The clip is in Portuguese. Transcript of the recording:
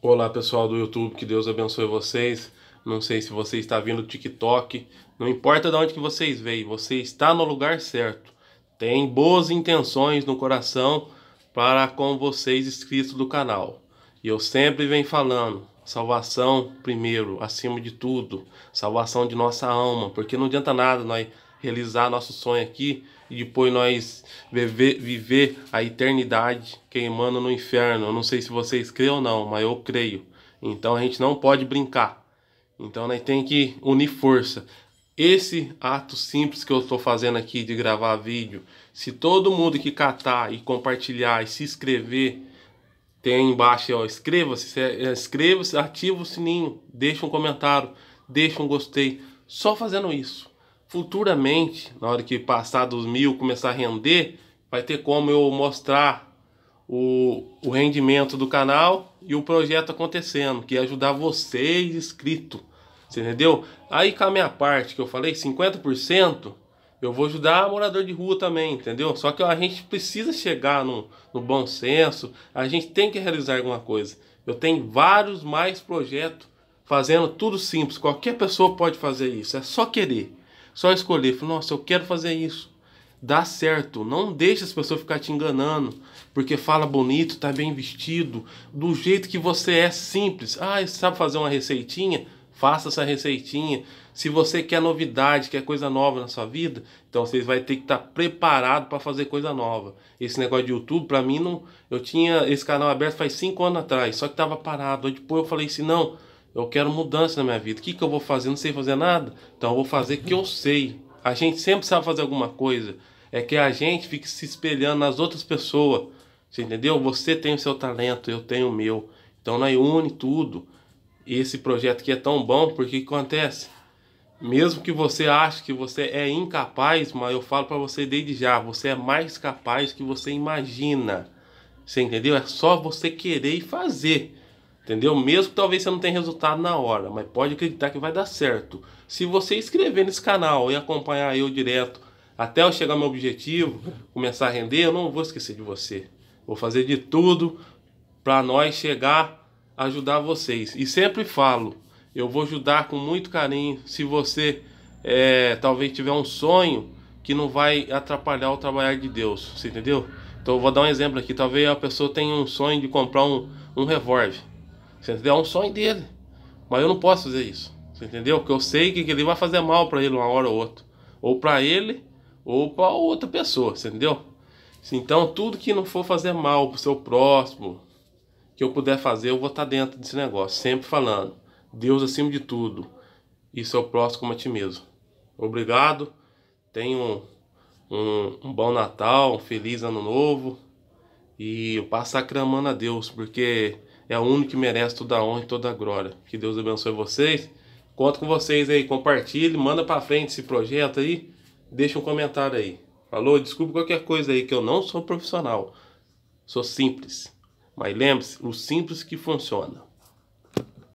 Olá pessoal do YouTube, que Deus abençoe vocês. Não sei se você está vindo do TikTok, não importa de onde que vocês veem, você está no lugar certo. Tem boas intenções no coração para com vocês inscritos do canal. E eu sempre venho falando, salvação primeiro, acima de tudo, salvação de nossa alma, porque não adianta nada nós realizar nosso sonho aqui e depois nós viver, viver a eternidade queimando no inferno. Eu não sei se vocês creem ou não, mas eu creio. Então a gente não pode brincar. Então nós tem que unir força. Esse ato simples que eu estou fazendo aqui de gravar vídeo, se todo mundo que catar e compartilhar e se inscrever, tem aí embaixo, ó, inscreva-se, é, é, inscreva-se, ativa o sininho, deixa um comentário, deixa um gostei. Só fazendo isso futuramente, na hora que passar dos mil, começar a render, vai ter como eu mostrar o, o rendimento do canal e o projeto acontecendo, que é ajudar vocês inscrito. Você entendeu? Aí com a minha parte que eu falei, 50%, eu vou ajudar morador de rua também, entendeu? Só que a gente precisa chegar no, no bom senso, a gente tem que realizar alguma coisa. Eu tenho vários mais projetos fazendo tudo simples, qualquer pessoa pode fazer isso, é só querer. Só escolher, falar, nossa, eu quero fazer isso. Dá certo, não deixa as pessoas ficar te enganando, porque fala bonito, tá bem vestido, do jeito que você é, simples. Ah, sabe fazer uma receitinha? Faça essa receitinha. Se você quer novidade, quer coisa nova na sua vida, então vocês vai ter que estar tá preparado para fazer coisa nova. Esse negócio de YouTube, para mim, não, eu tinha esse canal aberto faz cinco anos atrás, só que estava parado. Aí depois eu falei assim, não, eu quero mudança na minha vida. O que, que eu vou fazer? Eu não sei fazer nada. Então eu vou fazer o que eu sei. A gente sempre sabe fazer alguma coisa. É que a gente fica se espelhando nas outras pessoas. Você entendeu? Você tem o seu talento, eu tenho o meu. Então nós une tudo. E esse projeto aqui é tão bom porque o que acontece. Mesmo que você ache que você é incapaz, mas eu falo para você desde já, você é mais capaz do que você imagina. Você entendeu? É só você querer e fazer. Entendeu? Mesmo que talvez você não tenha resultado na hora, mas pode acreditar que vai dar certo. Se você inscrever nesse canal e acompanhar eu direto até eu chegar ao meu objetivo, começar a render, eu não vou esquecer de você. Vou fazer de tudo para nós chegar a ajudar vocês. E sempre falo, eu vou ajudar com muito carinho. Se você é, talvez tiver um sonho que não vai atrapalhar o trabalho de Deus, você entendeu? Então eu vou dar um exemplo aqui. Talvez a pessoa tenha um sonho de comprar um, um revólver. Você entendeu? É um sonho dele. Mas eu não posso fazer isso. Você entendeu? Porque eu sei que ele vai fazer mal para ele uma hora ou outra. Ou para ele, ou para outra pessoa. Você entendeu? Então, tudo que não for fazer mal para o seu próximo, que eu puder fazer, eu vou estar tá dentro desse negócio. Sempre falando. Deus acima de tudo. E seu próximo como a ti mesmo. Obrigado. Tenho um, um, um bom Natal, um feliz ano novo. E eu passo a Deus, porque é o único que merece toda a honra e toda a glória. Que Deus abençoe vocês. Conto com vocês aí, compartilhe, manda para frente esse projeto aí, deixa um comentário aí. Falou, desculpe qualquer coisa aí que eu não sou profissional. Sou simples. Mas lembre-se, o simples que funciona.